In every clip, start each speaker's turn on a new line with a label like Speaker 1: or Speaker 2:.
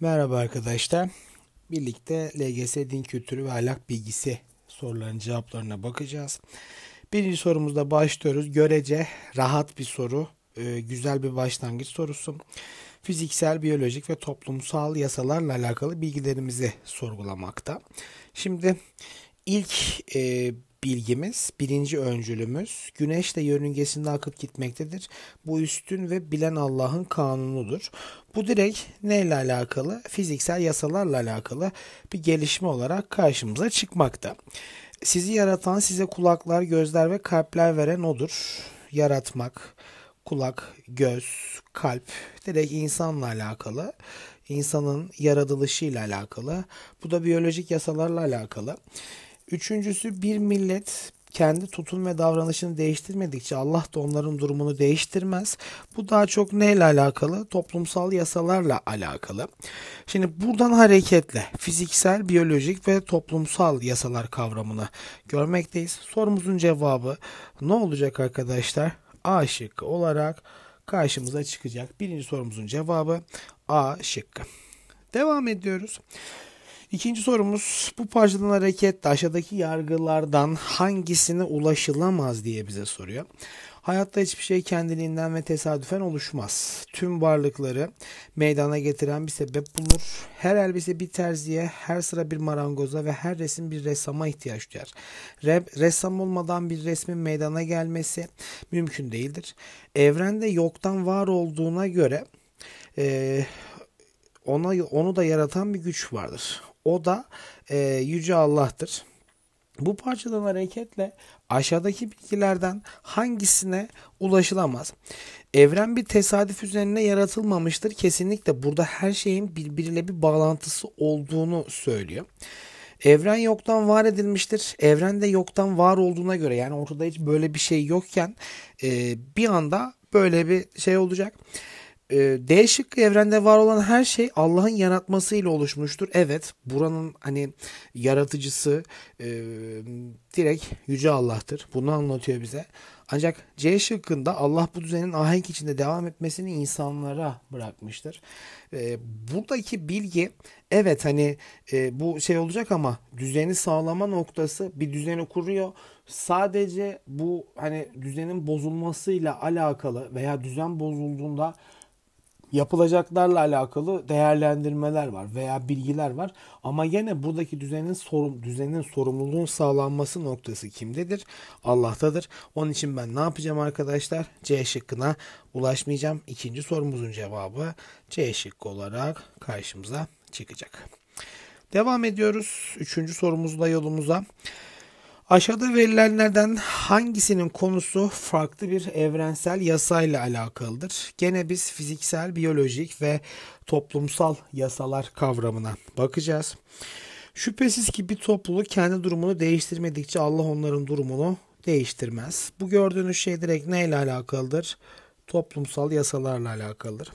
Speaker 1: Merhaba arkadaşlar. Birlikte LGS din kültürü ve ahlak bilgisi sorularının cevaplarına bakacağız. Birinci sorumuzda başlıyoruz. Görece rahat bir soru. E, güzel bir başlangıç sorusu. Fiziksel, biyolojik ve toplumsal yasalarla alakalı bilgilerimizi sorgulamakta. Şimdi ilk e, bilgimiz, birinci öncülümüz güneş de yörüngesinde akıp gitmektedir. Bu üstün ve bilen Allah'ın kanunudur. Bu direkt neyle alakalı? Fiziksel yasalarla alakalı bir gelişme olarak karşımıza çıkmakta. Sizi yaratan, size kulaklar, gözler ve kalpler veren odur. Yaratmak, kulak, göz, kalp direkt insanla alakalı insanın yaratılışıyla alakalı. Bu da biyolojik yasalarla alakalı. Üçüncüsü bir millet kendi tutum ve davranışını değiştirmedikçe Allah da onların durumunu değiştirmez. Bu daha çok neyle alakalı? Toplumsal yasalarla alakalı. Şimdi buradan hareketle fiziksel, biyolojik ve toplumsal yasalar kavramını görmekteyiz. Sorumuzun cevabı ne olacak arkadaşlar? A şıkkı olarak karşımıza çıkacak. Birinci sorumuzun cevabı A şıkkı. Devam ediyoruz. İkinci sorumuz bu parçadan hareketle aşağıdaki yargılardan hangisine ulaşılamaz diye bize soruyor. Hayatta hiçbir şey kendiliğinden ve tesadüfen oluşmaz. Tüm varlıkları meydana getiren bir sebep bulunur. Her elbise bir terziye, her sıra bir marangoza ve her resim bir ressama ihtiyaç duyar. Re- ressam olmadan bir resmin meydana gelmesi mümkün değildir. Evrende yoktan var olduğuna göre e, ona onu da yaratan bir güç vardır. O da e, Yüce Allah'tır. Bu parçadan hareketle aşağıdaki bilgilerden hangisine ulaşılamaz? Evren bir tesadüf üzerine yaratılmamıştır. Kesinlikle burada her şeyin birbiriyle bir bağlantısı olduğunu söylüyor. Evren yoktan var edilmiştir. Evren de yoktan var olduğuna göre yani ortada hiç böyle bir şey yokken e, bir anda böyle bir şey olacak. E, D şıkkı evrende var olan her şey Allah'ın yaratmasıyla oluşmuştur. Evet buranın hani yaratıcısı e, direkt Yüce Allah'tır. Bunu anlatıyor bize. Ancak C şıkkında Allah bu düzenin ahenk içinde devam etmesini insanlara bırakmıştır. E, buradaki bilgi evet hani e, bu şey olacak ama düzeni sağlama noktası bir düzeni kuruyor. Sadece bu hani düzenin bozulmasıyla alakalı veya düzen bozulduğunda yapılacaklarla alakalı değerlendirmeler var veya bilgiler var. Ama yine buradaki düzenin sorum, düzenin sorumluluğun sağlanması noktası kimdedir? Allah'tadır. Onun için ben ne yapacağım arkadaşlar? C şıkkına ulaşmayacağım. İkinci sorumuzun cevabı C şıkkı olarak karşımıza çıkacak. Devam ediyoruz. Üçüncü sorumuzla yolumuza. Aşağıda verilenlerden hangisinin konusu farklı bir evrensel yasayla alakalıdır? Gene biz fiziksel, biyolojik ve toplumsal yasalar kavramına bakacağız. Şüphesiz ki bir topluluk kendi durumunu değiştirmedikçe Allah onların durumunu değiştirmez. Bu gördüğünüz şey direkt neyle alakalıdır? Toplumsal yasalarla alakalıdır.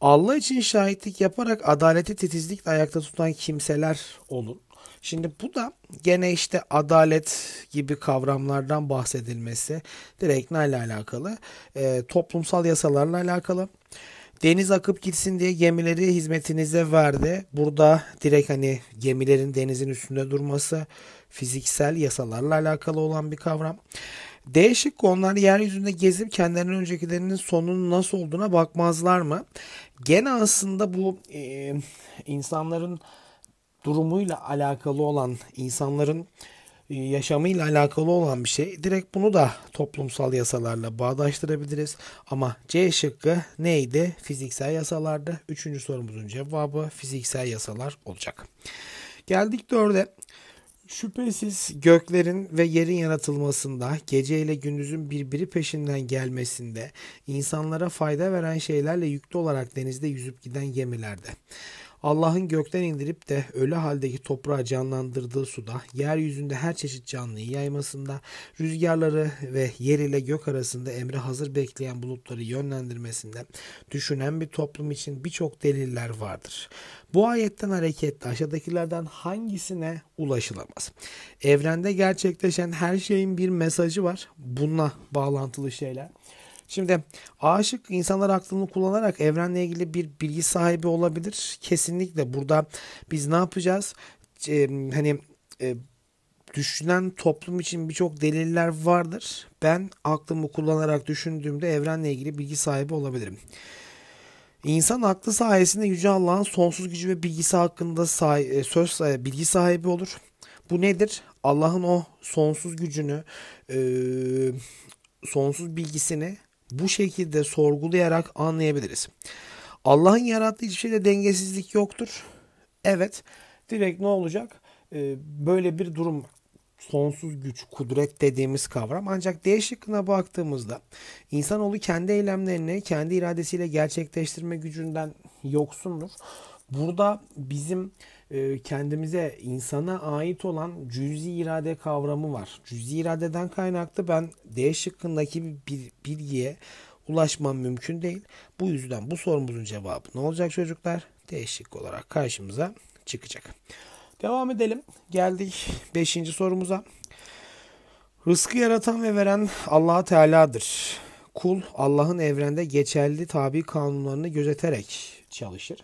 Speaker 1: Allah için şahitlik yaparak adaleti titizlikle ayakta tutan kimseler olun. Şimdi bu da gene işte adalet gibi kavramlardan bahsedilmesi direkt neyle alakalı? E, toplumsal yasalarla alakalı. Deniz akıp gitsin diye gemileri hizmetinize verdi. Burada direkt hani gemilerin denizin üstünde durması fiziksel yasalarla alakalı olan bir kavram. Değişik şıkkı onlar yeryüzünde gezip kendilerinin öncekilerinin sonunun nasıl olduğuna bakmazlar mı? Gene aslında bu e, insanların durumuyla alakalı olan insanların e, yaşamıyla alakalı olan bir şey. Direkt bunu da toplumsal yasalarla bağdaştırabiliriz. Ama C şıkkı neydi? Fiziksel yasalardı. Üçüncü sorumuzun cevabı fiziksel yasalar olacak. Geldik dörde. Şüphesiz göklerin ve yerin yaratılmasında, gece ile gündüzün birbiri peşinden gelmesinde, insanlara fayda veren şeylerle yüklü olarak denizde yüzüp giden gemilerde. Allah'ın gökten indirip de ölü haldeki toprağı canlandırdığı suda, yeryüzünde her çeşit canlıyı yaymasında, rüzgarları ve yer ile gök arasında emri hazır bekleyen bulutları yönlendirmesinde düşünen bir toplum için birçok deliller vardır. Bu ayetten hareketle aşağıdakilerden hangisine ulaşılamaz? Evrende gerçekleşen her şeyin bir mesajı var. Bununla bağlantılı şeyler. Şimdi aşık insanlar aklını kullanarak evrenle ilgili bir bilgi sahibi olabilir. Kesinlikle burada biz ne yapacağız? Ee, hani e, düşünen toplum için birçok deliller vardır. Ben aklımı kullanarak düşündüğümde evrenle ilgili bilgi sahibi olabilirim. İnsan aklı sayesinde Yüce Allah'ın sonsuz gücü ve bilgisi hakkında say- söz sahibi, bilgi sahibi olur. Bu nedir? Allah'ın o sonsuz gücünü, e, sonsuz bilgisini bu şekilde sorgulayarak anlayabiliriz. Allah'ın yarattığı hiçbir şeyde dengesizlik yoktur. Evet direkt ne olacak? Ee, böyle bir durum sonsuz güç, kudret dediğimiz kavram. Ancak D şıkkına baktığımızda insanoğlu kendi eylemlerini kendi iradesiyle gerçekleştirme gücünden yoksundur. Burada bizim e, kendimize insana ait olan cüzi irade kavramı var. Cüzi iradeden kaynaklı ben D şıkkındaki bir bilgiye ulaşmam mümkün değil. Bu yüzden bu sorumuzun cevabı ne olacak çocuklar? D şıkkı olarak karşımıza çıkacak. Devam edelim. Geldik 5. sorumuza. Rızkı yaratan ve veren Allah Teala'dır. Kul Allah'ın evrende geçerli tabi kanunlarını gözeterek çalışır.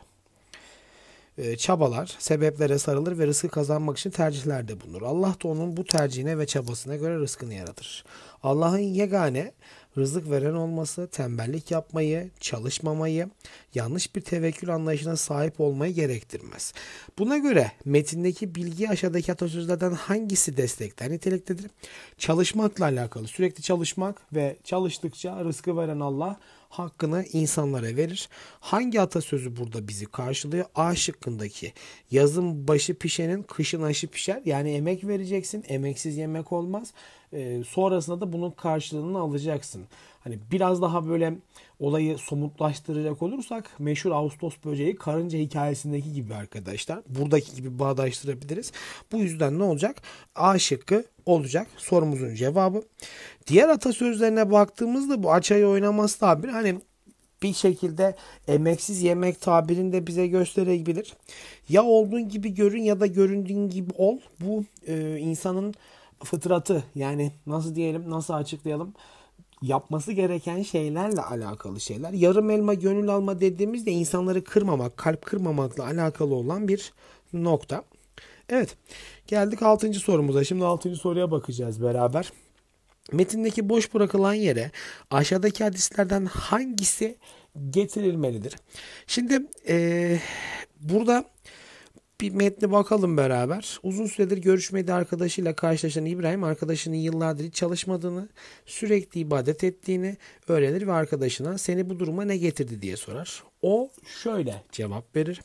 Speaker 1: E, çabalar, sebeplere sarılır ve rızkı kazanmak için tercihlerde bulunur. Allah da onun bu tercihine ve çabasına göre rızkını yaratır. Allah'ın yegane rızık veren olması, tembellik yapmayı, çalışmamayı, yanlış bir tevekkül anlayışına sahip olmayı gerektirmez. Buna göre metindeki bilgi aşağıdaki atasözlerden hangisi destekler niteliktedir? Çalışmakla alakalı sürekli çalışmak ve çalıştıkça rızkı veren Allah hakkını insanlara verir. Hangi atasözü burada bizi karşılıyor? A şıkkındaki yazın başı pişenin kışın aşı pişer. Yani emek vereceksin. Emeksiz yemek olmaz. Ee, sonrasında da bunun karşılığını alacaksın. Hani biraz daha böyle olayı somutlaştıracak olursak meşhur Ağustos böceği karınca hikayesindeki gibi arkadaşlar. Buradaki gibi bağdaştırabiliriz. Bu yüzden ne olacak? A şıkkı olacak sorumuzun cevabı. Diğer atasözlerine baktığımızda bu açayı oynamaz tabiri hani bir şekilde emeksiz yemek tabirini de bize gösterebilir. Ya olduğun gibi görün ya da göründüğün gibi ol. Bu e, insanın fıtratı yani nasıl diyelim nasıl açıklayalım yapması gereken şeylerle alakalı şeyler. Yarım elma gönül alma dediğimizde insanları kırmamak, kalp kırmamakla alakalı olan bir nokta. Evet geldik 6. sorumuza. Şimdi 6. soruya bakacağız beraber. Metindeki boş bırakılan yere aşağıdaki hadislerden hangisi getirilmelidir? Şimdi ee, burada burada bir metni bakalım beraber. Uzun süredir görüşmedi arkadaşıyla karşılaşan İbrahim arkadaşının yıllardır hiç çalışmadığını, sürekli ibadet ettiğini öğrenir ve arkadaşına seni bu duruma ne getirdi diye sorar. O şöyle cevap verir.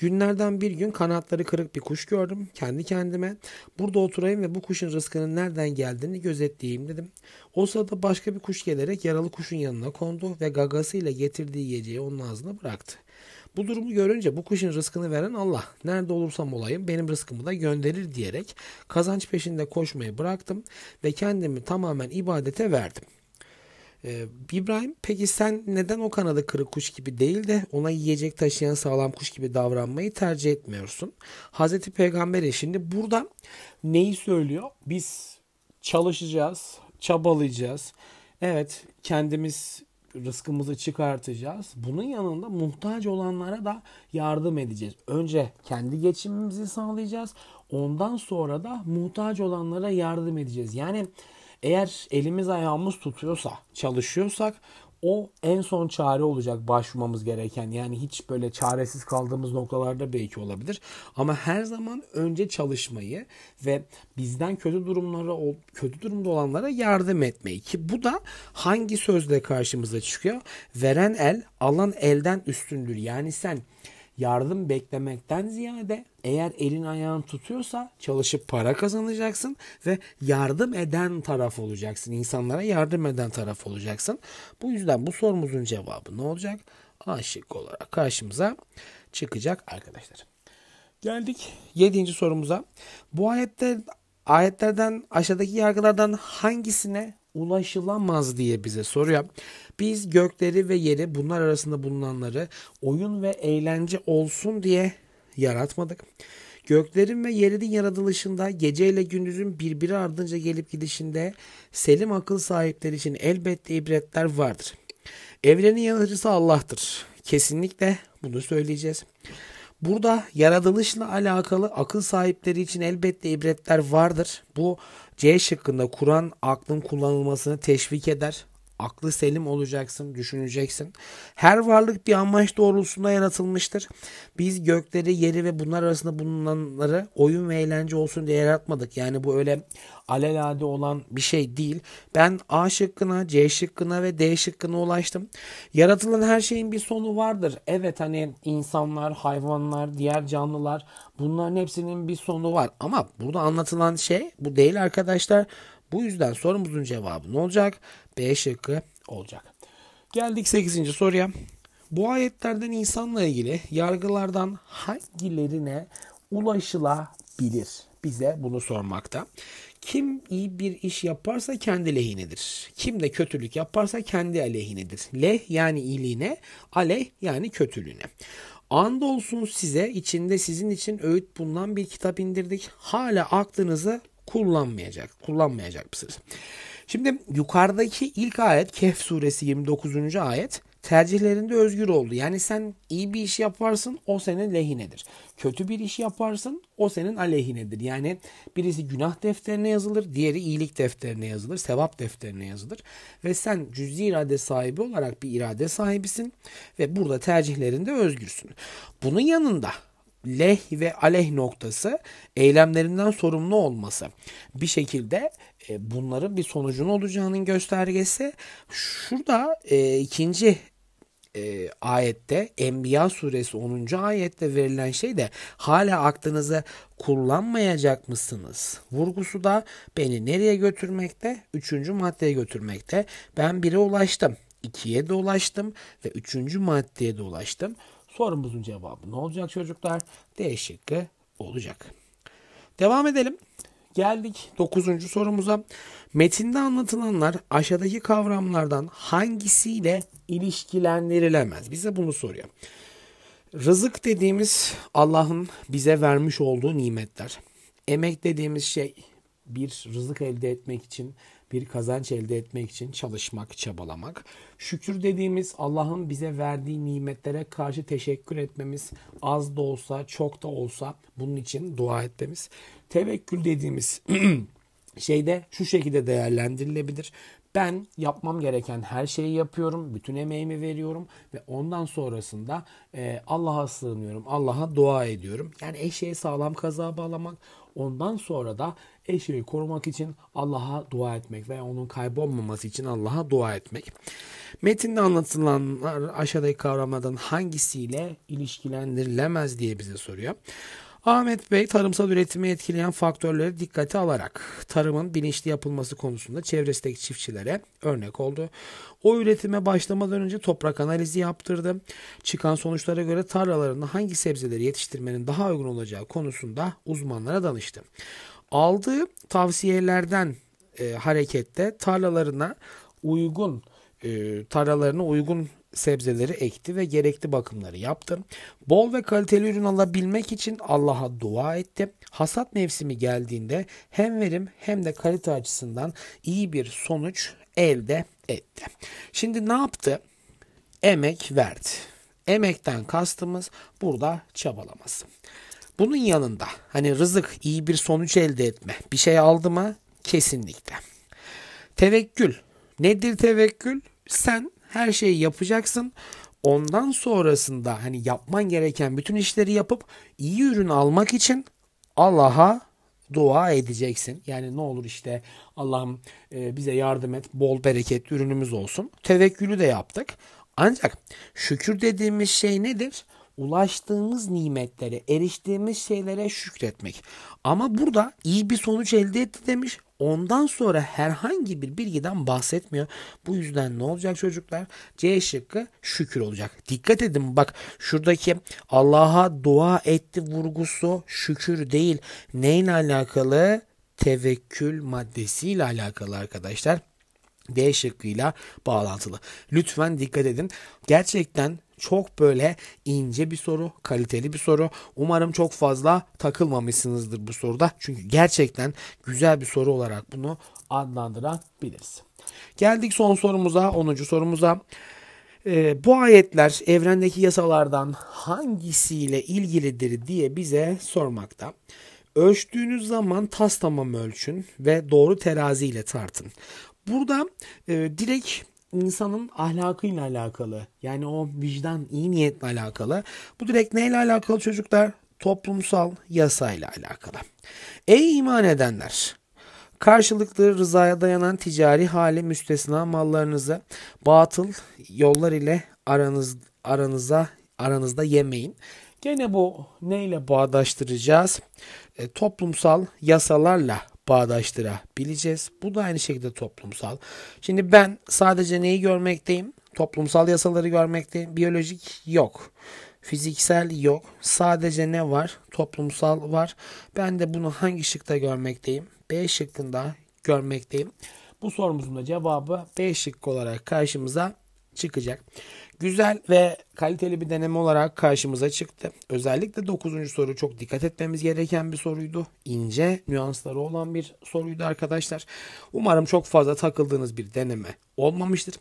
Speaker 1: Günlerden bir gün kanatları kırık bir kuş gördüm. Kendi kendime burada oturayım ve bu kuşun rızkının nereden geldiğini gözetleyeyim dedim. O sırada başka bir kuş gelerek yaralı kuşun yanına kondu ve gagasıyla getirdiği yiyeceği onun ağzına bıraktı. Bu durumu görünce bu kuşun rızkını veren Allah nerede olursam olayım benim rızkımı da gönderir diyerek kazanç peşinde koşmayı bıraktım ve kendimi tamamen ibadete verdim. Ee, İbrahim peki sen neden o kanadı kırık kuş gibi değil de ona yiyecek taşıyan sağlam kuş gibi davranmayı tercih etmiyorsun? Hazreti Peygamber'e şimdi burada neyi söylüyor? Biz çalışacağız, çabalayacağız. Evet kendimiz rızkımızı çıkartacağız. Bunun yanında muhtaç olanlara da yardım edeceğiz. Önce kendi geçimimizi sağlayacağız. Ondan sonra da muhtaç olanlara yardım edeceğiz. Yani eğer elimiz ayağımız tutuyorsa, çalışıyorsak o en son çare olacak başvurmamız gereken. Yani hiç böyle çaresiz kaldığımız noktalarda belki olabilir. Ama her zaman önce çalışmayı ve bizden kötü durumlara kötü durumda olanlara yardım etmeyi ki bu da hangi sözle karşımıza çıkıyor? Veren el alan elden üstündür. Yani sen yardım beklemekten ziyade eğer elin ayağın tutuyorsa çalışıp para kazanacaksın ve yardım eden taraf olacaksın. İnsanlara yardım eden taraf olacaksın. Bu yüzden bu sorumuzun cevabı ne olacak? Aşık olarak karşımıza çıkacak arkadaşlar. Geldik 7. sorumuza. Bu ayette ayetlerden aşağıdaki yargılardan hangisine ulaşılamaz diye bize soruyor. Biz gökleri ve yeri bunlar arasında bulunanları oyun ve eğlence olsun diye yaratmadık. Göklerin ve yerin yaratılışında gece ile gündüzün birbiri ardınca gelip gidişinde selim akıl sahipleri için elbette ibretler vardır. Evrenin yaratıcısı Allah'tır. Kesinlikle bunu söyleyeceğiz. Burada yaratılışla alakalı akıl sahipleri için elbette ibretler vardır. Bu C şıkkında Kur'an aklın kullanılmasını teşvik eder. Aklı selim olacaksın, düşüneceksin. Her varlık bir amaç doğrultusunda yaratılmıştır. Biz gökleri, yeri ve bunlar arasında bulunanları oyun ve eğlence olsun diye yaratmadık. Yani bu öyle alelade olan bir şey değil. Ben A şıkkına, C şıkkına ve D şıkkına ulaştım. Yaratılan her şeyin bir sonu vardır. Evet hani insanlar, hayvanlar, diğer canlılar bunların hepsinin bir sonu var. Ama burada anlatılan şey bu değil arkadaşlar. Bu yüzden sorumuzun cevabı ne olacak? B şıkkı olacak. Geldik 8. soruya. Bu ayetlerden insanla ilgili yargılardan hangilerine ulaşılabilir? Bize bunu sormakta. Kim iyi bir iş yaparsa kendi lehinedir. Kim de kötülük yaparsa kendi aleyhinedir. Leh yani iyiliğine, aleyh yani kötülüğüne. Andolsun size içinde sizin için öğüt bulunan bir kitap indirdik. Hala aklınızı kullanmayacak. Kullanmayacak mısınız? Şimdi yukarıdaki ilk ayet Kehf suresi 29. ayet tercihlerinde özgür oldu. Yani sen iyi bir iş yaparsın o senin lehinedir. Kötü bir iş yaparsın o senin aleyhinedir. Yani birisi günah defterine yazılır, diğeri iyilik defterine yazılır, sevap defterine yazılır. Ve sen cüz'i irade sahibi olarak bir irade sahibisin ve burada tercihlerinde özgürsün. Bunun yanında leh ve aleyh noktası eylemlerinden sorumlu olması bir şekilde e, bunların bir sonucun olacağının göstergesi. Şurada e, ikinci e, ayette Enbiya suresi 10. ayette verilen şey de hala aklınızı kullanmayacak mısınız? Vurgusu da beni nereye götürmekte? Üçüncü maddeye götürmekte. Ben bire ulaştım. ikiye de ulaştım ve üçüncü maddeye de ulaştım. Sorumuzun cevabı ne olacak çocuklar? D şıkkı olacak. Devam edelim. Geldik 9. sorumuza. Metinde anlatılanlar aşağıdaki kavramlardan hangisiyle ilişkilendirilemez? Bize bunu soruyor. Rızık dediğimiz Allah'ın bize vermiş olduğu nimetler. Emek dediğimiz şey bir rızık elde etmek için bir kazanç elde etmek için çalışmak, çabalamak. Şükür dediğimiz Allah'ın bize verdiği nimetlere karşı teşekkür etmemiz, az da olsa, çok da olsa bunun için dua etmemiz. Tevekkül dediğimiz şeyde şu şekilde değerlendirilebilir. Ben yapmam gereken her şeyi yapıyorum. Bütün emeğimi veriyorum ve ondan sonrasında e, Allah'a sığınıyorum. Allah'a dua ediyorum. Yani eşeği sağlam kaza bağlamak. Ondan sonra da eşeği korumak için Allah'a dua etmek ve onun kaybolmaması için Allah'a dua etmek. Metinde anlatılanlar aşağıdaki kavramlardan hangisiyle ilişkilendirilemez diye bize soruyor. Ahmet Bey tarımsal üretimi etkileyen faktörleri dikkate alarak tarımın bilinçli yapılması konusunda çevresindeki çiftçilere örnek oldu. O üretime başlamadan önce toprak analizi yaptırdı. Çıkan sonuçlara göre tarlalarında hangi sebzeleri yetiştirmenin daha uygun olacağı konusunda uzmanlara danıştı. Aldığı tavsiyelerden e, harekette tarlalarına uygun e, tarlalarına uygun sebzeleri ekti ve gerekli bakımları yaptı. Bol ve kaliteli ürün alabilmek için Allah'a dua etti. Hasat mevsimi geldiğinde hem verim hem de kalite açısından iyi bir sonuç elde etti. Şimdi ne yaptı? Emek verdi. Emekten kastımız burada çabalaması. Bunun yanında hani rızık iyi bir sonuç elde etme. Bir şey aldı mı? Kesinlikle. Tevekkül. Nedir tevekkül? Sen her şeyi yapacaksın. Ondan sonrasında hani yapman gereken bütün işleri yapıp iyi ürün almak için Allah'a dua edeceksin. Yani ne olur işte Allah'ım e, bize yardım et, bol bereket ürünümüz olsun. Tevekkülü de yaptık. Ancak şükür dediğimiz şey nedir? ulaştığımız nimetlere, eriştiğimiz şeylere şükretmek. Ama burada iyi bir sonuç elde etti demiş. Ondan sonra herhangi bir bilgiden bahsetmiyor. Bu yüzden ne olacak çocuklar? C şıkkı şükür olacak. Dikkat edin bak şuradaki Allah'a dua etti vurgusu şükür değil. Neyle alakalı? Tevekkül maddesiyle alakalı arkadaşlar. D şıkkıyla bağlantılı. Lütfen dikkat edin. Gerçekten çok böyle ince bir soru, kaliteli bir soru. Umarım çok fazla takılmamışsınızdır bu soruda. Çünkü gerçekten güzel bir soru olarak bunu adlandırabiliriz. Geldik son sorumuza, 10. sorumuza. Ee, bu ayetler evrendeki yasalardan hangisiyle ilgilidir diye bize sormakta. Ölçtüğünüz zaman tas tamam ölçün ve doğru teraziyle tartın. Burada e, direkt insanın ahlakıyla alakalı. Yani o vicdan, iyi niyetle alakalı. Bu direkt neyle alakalı çocuklar? Toplumsal yasayla alakalı. Ey iman edenler! Karşılıklı rızaya dayanan ticari hali müstesna mallarınızı batıl yollar ile aranız, aranıza aranızda yemeyin. Gene bu neyle bağdaştıracağız? E, toplumsal yasalarla bağdaştırabileceğiz. Bu da aynı şekilde toplumsal. Şimdi ben sadece neyi görmekteyim? Toplumsal yasaları görmekteyim. Biyolojik yok. Fiziksel yok. Sadece ne var? Toplumsal var. Ben de bunu hangi şıkta görmekteyim? B şıkkında görmekteyim. Bu sorumuzun da cevabı B şıkkı olarak karşımıza çıkacak. Güzel ve kaliteli bir deneme olarak karşımıza çıktı. Özellikle 9. soru çok dikkat etmemiz gereken bir soruydu. İnce nüansları olan bir soruydu arkadaşlar. Umarım çok fazla takıldığınız bir deneme olmamıştır.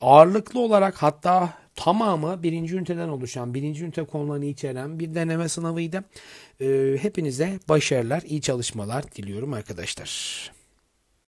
Speaker 1: Ağırlıklı olarak hatta tamamı birinci üniteden oluşan, birinci ünite konularını içeren bir deneme sınavıydı. Ee, hepinize başarılar, iyi çalışmalar diliyorum arkadaşlar.